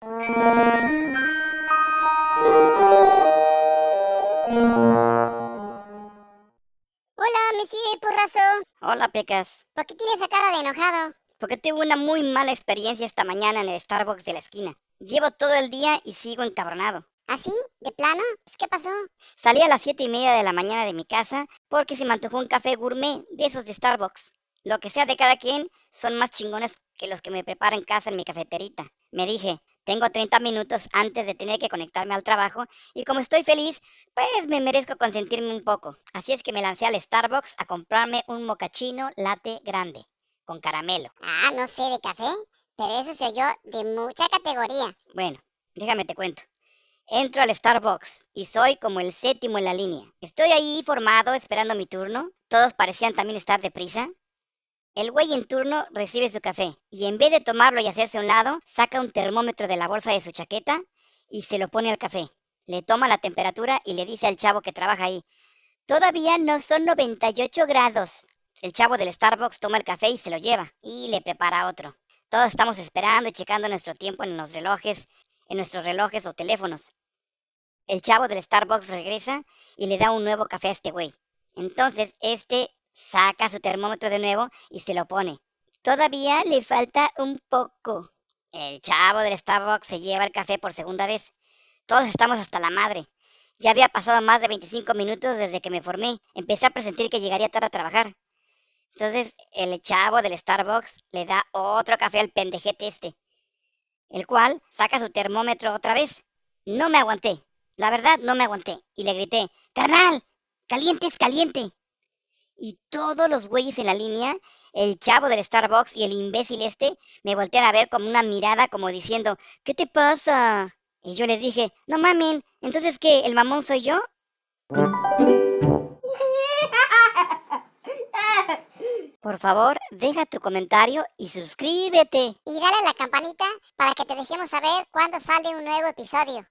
¡Hola! Me sigue, razón Hola, Pecas. ¿Por qué tienes esa cara de enojado? Porque tuve una muy mala experiencia esta mañana en el Starbucks de la esquina. Llevo todo el día y sigo encabronado. ¿Ah, sí? ¿De plano? Pues, ¿qué pasó? Salí a las 7 y media de la mañana de mi casa porque se me antojó un café gourmet de esos de Starbucks. Lo que sea de cada quien son más chingones que los que me preparan en casa en mi cafeterita. Me dije, tengo 30 minutos antes de tener que conectarme al trabajo y como estoy feliz, pues me merezco consentirme un poco. Así es que me lancé al Starbucks a comprarme un mocachino latte grande, con caramelo. Ah, no sé de café, pero eso soy yo de mucha categoría. Bueno, déjame te cuento. Entro al Starbucks y soy como el séptimo en la línea. Estoy ahí formado esperando mi turno. Todos parecían también estar deprisa. El güey en turno recibe su café y en vez de tomarlo y hacerse a un lado, saca un termómetro de la bolsa de su chaqueta y se lo pone al café. Le toma la temperatura y le dice al chavo que trabaja ahí, todavía no son 98 grados. El chavo del Starbucks toma el café y se lo lleva y le prepara otro. Todos estamos esperando y checando nuestro tiempo en los relojes, en nuestros relojes o teléfonos. El chavo del Starbucks regresa y le da un nuevo café a este güey. Entonces, este saca su termómetro de nuevo y se lo pone. Todavía le falta un poco. El chavo del Starbucks se lleva el café por segunda vez. Todos estamos hasta la madre. Ya había pasado más de 25 minutos desde que me formé. Empecé a presentir que llegaría tarde a trabajar. Entonces el chavo del Starbucks le da otro café al pendejete este, el cual saca su termómetro otra vez. No me aguanté. La verdad, no me aguanté. Y le grité, carnal, caliente es caliente y todos los güeyes en la línea, el chavo del Starbucks y el imbécil este, me voltean a ver con una mirada como diciendo, ¿qué te pasa? Y yo les dije, no mamen, entonces qué, el mamón soy yo. Por favor, deja tu comentario y suscríbete. Y dale a la campanita para que te dejemos saber cuando sale un nuevo episodio.